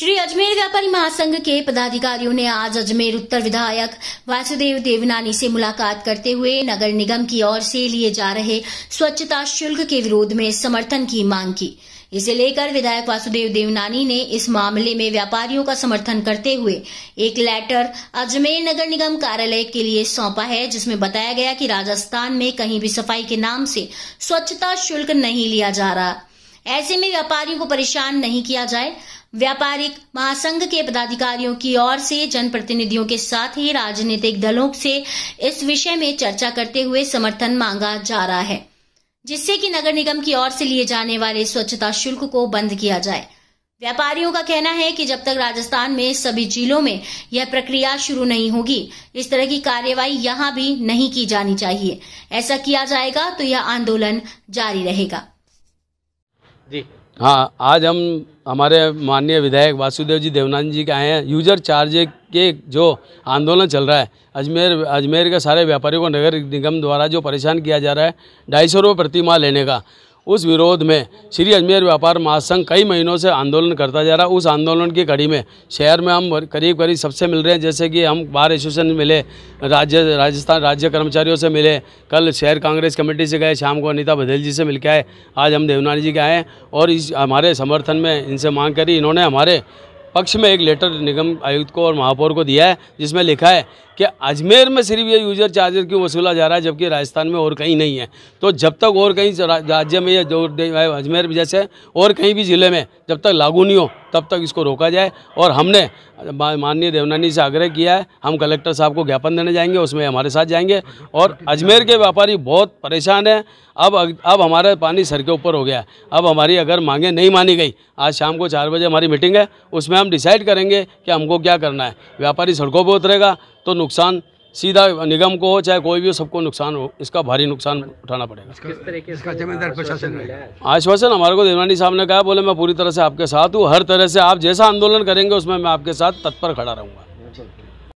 श्री अजमेर व्यापारी महासंघ के पदाधिकारियों ने आज अजमेर उत्तर विधायक वासुदेव देवनानी से मुलाकात करते हुए नगर निगम की ओर से लिए जा रहे स्वच्छता शुल्क के विरोध में समर्थन की मांग की इसे लेकर विधायक वासुदेव देवनानी ने इस मामले में व्यापारियों का समर्थन करते हुए एक लेटर अजमेर नगर निगम कार्यालय के लिए सौंपा है जिसमें बताया गया कि राजस्थान में कहीं भी सफाई के नाम से स्वच्छता शुल्क नहीं लिया जा रहा ऐसे में व्यापारियों को परेशान नहीं किया जाए व्यापारिक महासंघ के पदाधिकारियों की ओर से जनप्रतिनिधियों के साथ ही राजनीतिक दलों से इस विषय में चर्चा करते हुए समर्थन मांगा जा रहा है जिससे कि नगर निगम की ओर से लिए जाने वाले स्वच्छता शुल्क को बंद किया जाए व्यापारियों का कहना है कि जब तक राजस्थान में सभी जिलों में यह प्रक्रिया शुरू नहीं होगी इस तरह की कार्यवाही यहां भी नहीं की जानी चाहिए ऐसा किया जाएगा तो यह आंदोलन जारी रहेगा जी हाँ आज हम हमारे माननीय विधायक वासुदेव जी देवनाथ जी के आए हैं यूजर चार्ज के जो आंदोलन चल रहा है अजमेर अजमेर के सारे व्यापारियों को नगर निगम द्वारा जो परेशान किया जा रहा है ढाई सौ रुपये प्रति माह लेने का उस विरोध में श्री अजमेर व्यापार महासंघ कई महीनों से आंदोलन करता जा रहा है उस आंदोलन की कड़ी में शहर में हम करीब करीब सबसे मिल रहे हैं जैसे कि हम बार एसोसिएशन मिले राज्य राजस्थान राज्य कर्मचारियों से मिले कल शहर कांग्रेस कमेटी से गए शाम को अनिता बधेल जी से मिल के आए आज हम देवनानी जी के आए और इस हमारे समर्थन में इनसे मांग करी इन्होंने हमारे पक्ष में एक लेटर निगम आयुक्त को और महापौर को दिया है जिसमें लिखा है कि अजमेर में सिर्फ ये यूज़र चार्जर क्यों वसूला जा रहा है जबकि राजस्थान में और कहीं नहीं है तो जब तक और कहीं राज्य में या जो अजमेर जैसे और कहीं भी ज़िले में जब तक लागू नहीं हो तब तक इसको रोका जाए और हमने माननीय देवनानी से आग्रह किया है हम कलेक्टर साहब को ज्ञापन देने जाएंगे उसमें हमारे साथ जाएंगे और अजमेर के व्यापारी बहुत परेशान हैं अब अब हमारा पानी सर के ऊपर हो गया है अब हमारी अगर मांगे नहीं मानी गई आज शाम को चार बजे हमारी मीटिंग है उसमें हम डिसाइड करेंगे कि हमको क्या करना है व्यापारी सड़कों पर उतरेगा तो नुकसान सीधा निगम को हो चाहे कोई भी हो सबको नुकसान हो इसका भारी नुकसान उठाना पड़ेगा किस तरीके इसका जमींदार प्रशासन आश्वासन हमारे को देवानी साहब ने कहा बोले मैं पूरी तरह से आपके साथ हूँ हर तरह से आप जैसा आंदोलन करेंगे उसमें मैं आपके साथ तत्पर खड़ा रहूँगा अच्छा, अच्छा।